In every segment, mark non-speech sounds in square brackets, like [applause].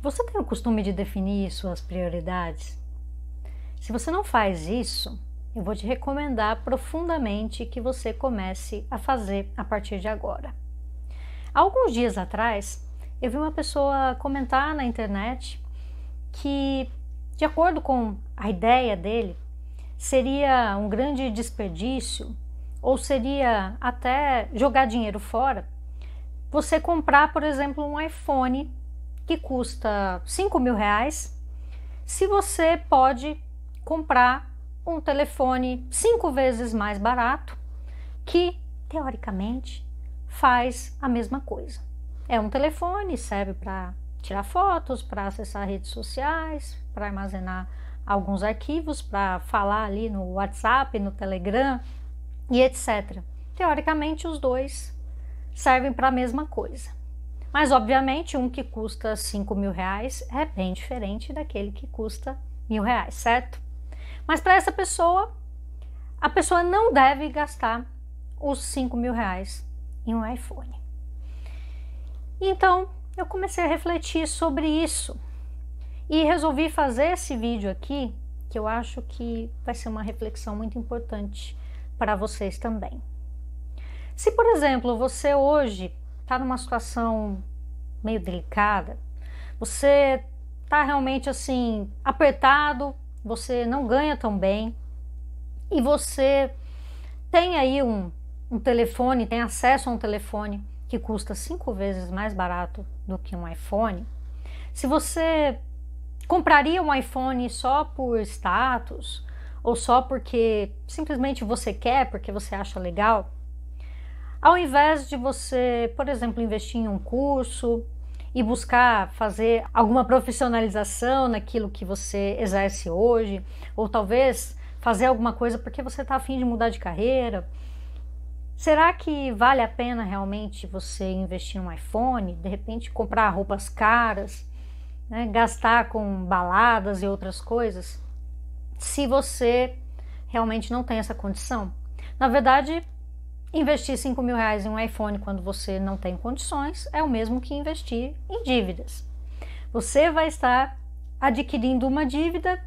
Você tem o costume de definir suas prioridades? Se você não faz isso, eu vou te recomendar profundamente que você comece a fazer a partir de agora. Há alguns dias atrás, eu vi uma pessoa comentar na internet que, de acordo com a ideia dele, seria um grande desperdício ou seria até jogar dinheiro fora você comprar, por exemplo, um iPhone que custa 5 mil reais, se você pode comprar um telefone cinco vezes mais barato, que teoricamente faz a mesma coisa. É um telefone, serve para tirar fotos, para acessar redes sociais, para armazenar alguns arquivos, para falar ali no WhatsApp, no Telegram e etc. Teoricamente, os dois servem para a mesma coisa. Mas, obviamente, um que custa 5 mil reais é bem diferente daquele que custa mil reais, certo? Mas para essa pessoa, a pessoa não deve gastar os 5 mil reais em um iPhone. Então, eu comecei a refletir sobre isso e resolvi fazer esse vídeo aqui, que eu acho que vai ser uma reflexão muito importante para vocês também. Se, por exemplo, você hoje está numa situação meio delicada, você tá realmente assim apertado, você não ganha tão bem e você tem aí um, um telefone, tem acesso a um telefone que custa cinco vezes mais barato do que um iPhone. Se você compraria um iPhone só por status ou só porque simplesmente você quer, porque você acha legal, ao invés de você, por exemplo, investir em um curso e buscar fazer alguma profissionalização naquilo que você exerce hoje, ou talvez fazer alguma coisa porque você está afim de mudar de carreira, será que vale a pena realmente você investir num iPhone, de repente comprar roupas caras, né, gastar com baladas e outras coisas, se você realmente não tem essa condição? Na verdade, Investir 5 mil reais em um iPhone quando você não tem condições é o mesmo que investir em dívidas. Você vai estar adquirindo uma dívida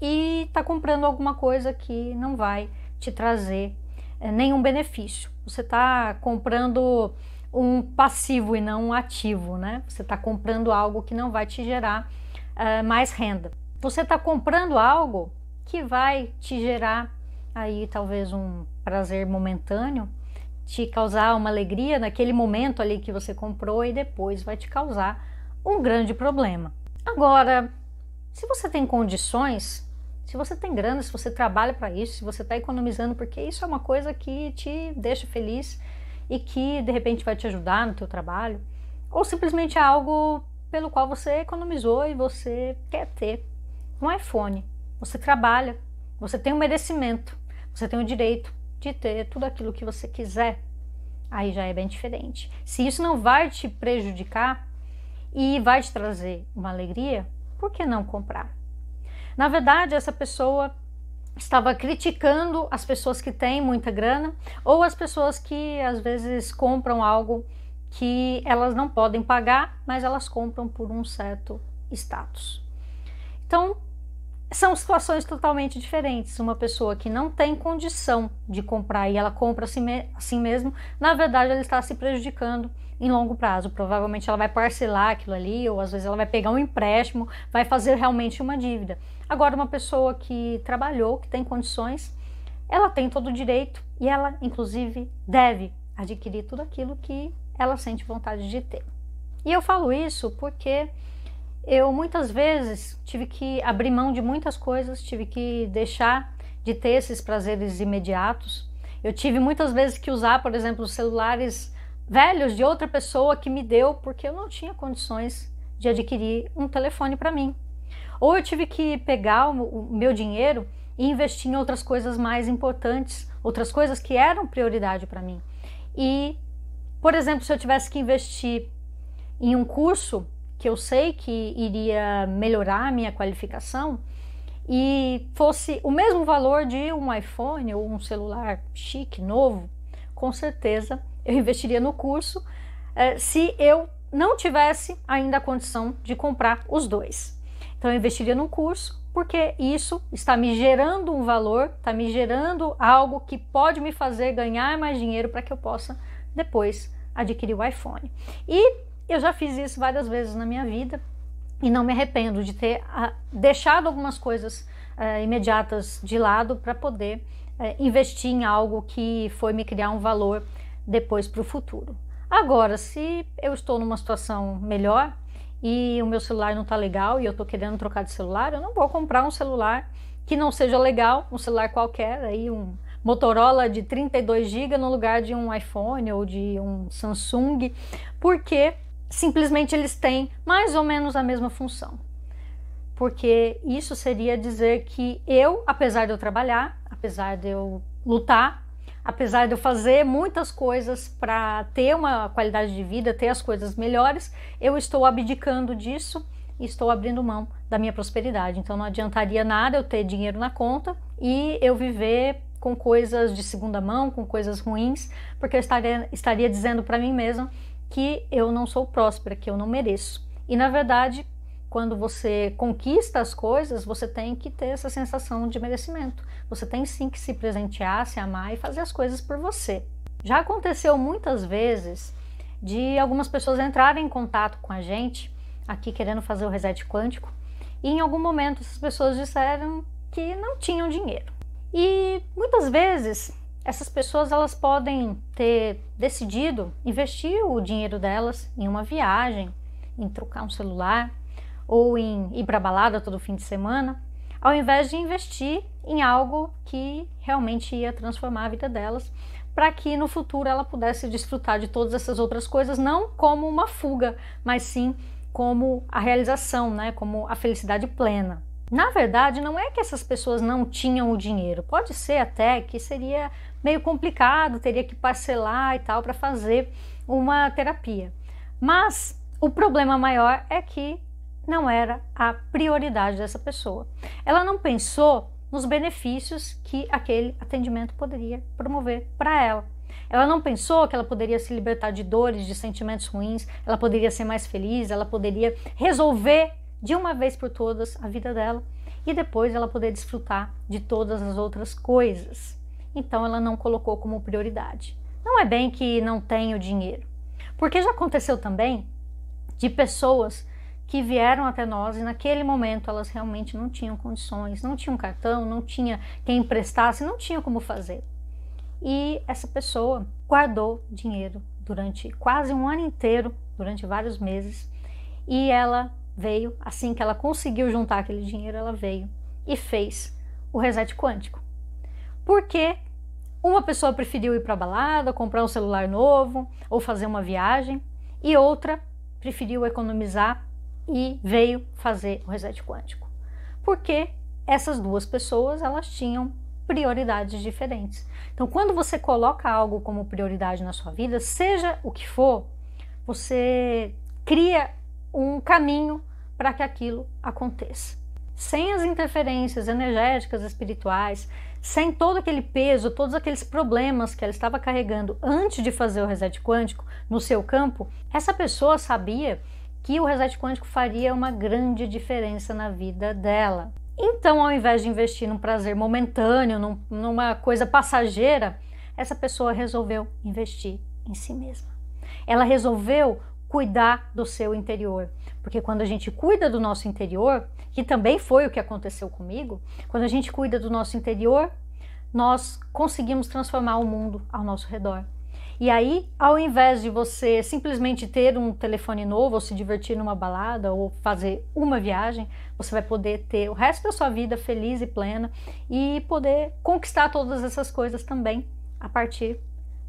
e está comprando alguma coisa que não vai te trazer eh, nenhum benefício. Você está comprando um passivo e não um ativo, né? Você está comprando algo que não vai te gerar uh, mais renda. Você está comprando algo que vai te gerar aí talvez um prazer momentâneo te causar uma alegria naquele momento ali que você comprou e depois vai te causar um grande problema. Agora, se você tem condições, se você tem grana, se você trabalha para isso, se você está economizando, porque isso é uma coisa que te deixa feliz e que de repente vai te ajudar no teu trabalho, ou simplesmente é algo pelo qual você economizou e você quer ter um iPhone. Você trabalha, você tem um merecimento. Você tem o direito de ter tudo aquilo que você quiser. Aí já é bem diferente. Se isso não vai te prejudicar e vai te trazer uma alegria, por que não comprar? Na verdade, essa pessoa estava criticando as pessoas que têm muita grana ou as pessoas que às vezes compram algo que elas não podem pagar, mas elas compram por um certo status. Então, são situações totalmente diferentes. Uma pessoa que não tem condição de comprar e ela compra assim, assim mesmo, na verdade ela está se prejudicando em longo prazo. Provavelmente ela vai parcelar aquilo ali, ou às vezes ela vai pegar um empréstimo, vai fazer realmente uma dívida. Agora, uma pessoa que trabalhou, que tem condições, ela tem todo o direito e ela, inclusive, deve adquirir tudo aquilo que ela sente vontade de ter. E eu falo isso porque eu muitas vezes tive que abrir mão de muitas coisas, tive que deixar de ter esses prazeres imediatos. Eu tive muitas vezes que usar, por exemplo, celulares velhos de outra pessoa que me deu porque eu não tinha condições de adquirir um telefone para mim. Ou eu tive que pegar o meu dinheiro e investir em outras coisas mais importantes, outras coisas que eram prioridade para mim. E, por exemplo, se eu tivesse que investir em um curso, que eu sei que iria melhorar a minha qualificação e fosse o mesmo valor de um iPhone ou um celular chique, novo, com certeza eu [laughs] investiria no curso eh, se eu não tivesse ainda a condição de comprar os dois. Então eu investiria no curso porque isso está me gerando um valor, está me gerando algo que pode me fazer ganhar mais dinheiro para que eu possa depois adquirir o iPhone. E eu já fiz isso várias vezes na minha vida e não me arrependo de ter ah, deixado algumas coisas uh, imediatas de lado para poder uh, investir em algo que foi me criar um valor depois para o futuro. Agora, se eu estou numa situação melhor e o meu celular não está legal e eu estou querendo trocar de celular, eu não vou comprar um celular que não seja legal, um celular qualquer, aí um Motorola de 32 GB no lugar de um iPhone ou de um Samsung, porque simplesmente eles têm mais ou menos a mesma função. Porque isso seria dizer que eu, apesar de eu trabalhar, apesar de eu lutar, apesar de eu fazer muitas coisas para ter uma qualidade de vida, ter as coisas melhores, eu estou abdicando disso e estou abrindo mão da minha prosperidade. Então não adiantaria nada eu ter dinheiro na conta e eu viver com coisas de segunda mão, com coisas ruins, porque eu estaria, estaria dizendo para mim mesma que eu não sou próspera, que eu não mereço. E na verdade, quando você conquista as coisas, você tem que ter essa sensação de merecimento. Você tem sim que se presentear, se amar e fazer as coisas por você. Já aconteceu muitas vezes de algumas pessoas entrarem em contato com a gente, aqui querendo fazer o reset quântico, e em algum momento essas pessoas disseram que não tinham dinheiro. E muitas vezes essas pessoas elas podem ter decidido investir o dinheiro delas em uma viagem, em trocar um celular ou em ir para balada todo fim de semana, ao invés de investir em algo que realmente ia transformar a vida delas, para que no futuro ela pudesse desfrutar de todas essas outras coisas não como uma fuga, mas sim como a realização, né, como a felicidade plena. Na verdade, não é que essas pessoas não tinham o dinheiro. Pode ser até que seria meio complicado, teria que parcelar e tal para fazer uma terapia. Mas o problema maior é que não era a prioridade dessa pessoa. Ela não pensou nos benefícios que aquele atendimento poderia promover para ela. Ela não pensou que ela poderia se libertar de dores, de sentimentos ruins, ela poderia ser mais feliz, ela poderia resolver de uma vez por todas a vida dela e depois ela poder desfrutar de todas as outras coisas então ela não colocou como prioridade. Não é bem que não tenho dinheiro, porque já aconteceu também de pessoas que vieram até nós e naquele momento elas realmente não tinham condições, não tinham cartão, não tinha quem emprestasse, não tinha como fazer. E essa pessoa guardou dinheiro durante quase um ano inteiro, durante vários meses, e ela veio, assim que ela conseguiu juntar aquele dinheiro, ela veio e fez o reset quântico. Porque uma pessoa preferiu ir para a balada, comprar um celular novo ou fazer uma viagem, e outra preferiu economizar e veio fazer o reset quântico. Porque essas duas pessoas elas tinham prioridades diferentes. Então, quando você coloca algo como prioridade na sua vida, seja o que for, você cria um caminho para que aquilo aconteça sem as interferências energéticas, espirituais, sem todo aquele peso, todos aqueles problemas que ela estava carregando antes de fazer o reset quântico no seu campo, essa pessoa sabia que o reset quântico faria uma grande diferença na vida dela. Então, ao invés de investir num prazer momentâneo, num, numa coisa passageira, essa pessoa resolveu investir em si mesma. Ela resolveu cuidar do seu interior. Porque quando a gente cuida do nosso interior, que também foi o que aconteceu comigo, quando a gente cuida do nosso interior, nós conseguimos transformar o mundo ao nosso redor. E aí, ao invés de você simplesmente ter um telefone novo, ou se divertir numa balada, ou fazer uma viagem, você vai poder ter o resto da sua vida feliz e plena e poder conquistar todas essas coisas também a partir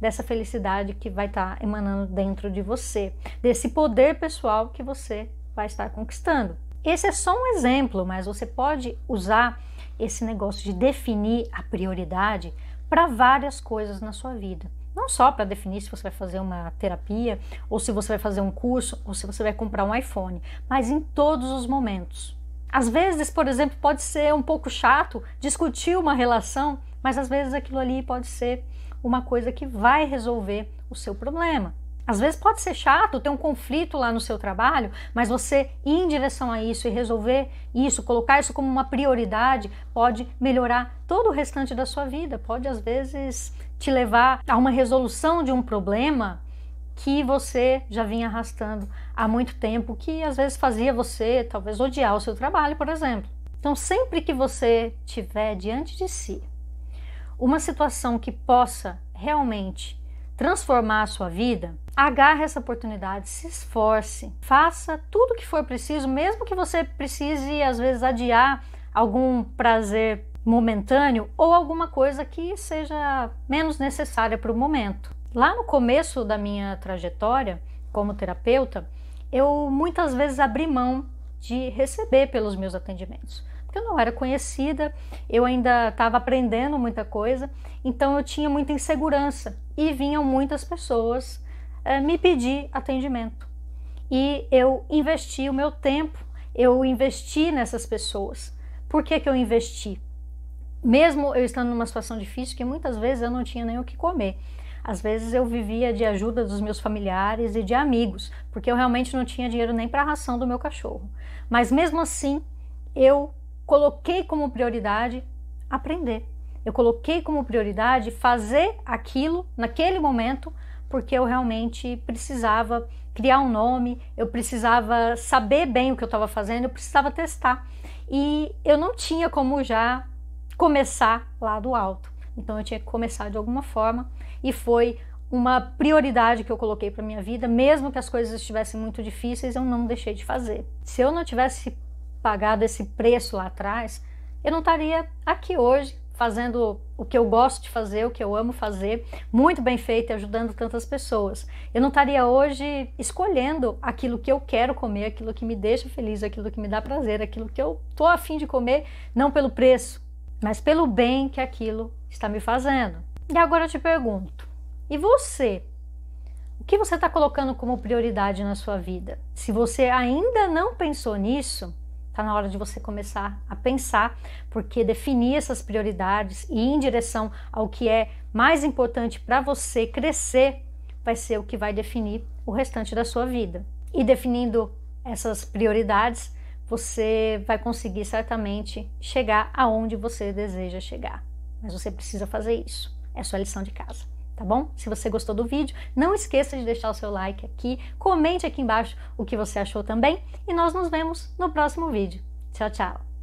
dessa felicidade que vai estar tá emanando dentro de você, desse poder pessoal que você vai estar conquistando. Esse é só um exemplo, mas você pode usar esse negócio de definir a prioridade para várias coisas na sua vida. Não só para definir se você vai fazer uma terapia, ou se você vai fazer um curso, ou se você vai comprar um iPhone, mas em todos os momentos. Às vezes, por exemplo, pode ser um pouco chato discutir uma relação, mas às vezes aquilo ali pode ser uma coisa que vai resolver o seu problema. Às vezes pode ser chato ter um conflito lá no seu trabalho, mas você ir em direção a isso e resolver isso, colocar isso como uma prioridade, pode melhorar todo o restante da sua vida. Pode, às vezes, te levar a uma resolução de um problema que você já vinha arrastando há muito tempo, que às vezes fazia você talvez odiar o seu trabalho, por exemplo. Então, sempre que você tiver diante de si uma situação que possa realmente transformar a sua vida, agarre essa oportunidade, se esforce, faça tudo o que for preciso, mesmo que você precise às vezes adiar algum prazer momentâneo ou alguma coisa que seja menos necessária para o momento. Lá no começo da minha trajetória como terapeuta, eu muitas vezes abri mão de receber pelos meus atendimentos eu não era conhecida, eu ainda estava aprendendo muita coisa, então eu tinha muita insegurança e vinham muitas pessoas é, me pedir atendimento. E eu investi o meu tempo, eu investi nessas pessoas. Por que, que eu investi? Mesmo eu estando numa situação difícil, que muitas vezes eu não tinha nem o que comer. Às vezes eu vivia de ajuda dos meus familiares e de amigos, porque eu realmente não tinha dinheiro nem para a ração do meu cachorro. Mas mesmo assim, eu coloquei como prioridade aprender. Eu coloquei como prioridade fazer aquilo naquele momento porque eu realmente precisava criar um nome, eu precisava saber bem o que eu estava fazendo, eu precisava testar. E eu não tinha como já começar lá do alto. Então eu tinha que começar de alguma forma e foi uma prioridade que eu coloquei para minha vida, mesmo que as coisas estivessem muito difíceis, eu não deixei de fazer. Se eu não tivesse pagado esse preço lá atrás, eu não estaria aqui hoje fazendo o que eu gosto de fazer, o que eu amo fazer, muito bem feito e ajudando tantas pessoas. Eu não estaria hoje escolhendo aquilo que eu quero comer, aquilo que me deixa feliz, aquilo que me dá prazer, aquilo que eu tô afim de comer, não pelo preço, mas pelo bem que aquilo está me fazendo. E agora eu te pergunto, e você? O que você está colocando como prioridade na sua vida? Se você ainda não pensou nisso, Está na hora de você começar a pensar, porque definir essas prioridades e ir em direção ao que é mais importante para você crescer vai ser o que vai definir o restante da sua vida. E definindo essas prioridades, você vai conseguir certamente chegar aonde você deseja chegar. Mas você precisa fazer isso. É sua lição de casa tá bom? Se você gostou do vídeo, não esqueça de deixar o seu like aqui, comente aqui embaixo o que você achou também e nós nos vemos no próximo vídeo. Tchau, tchau!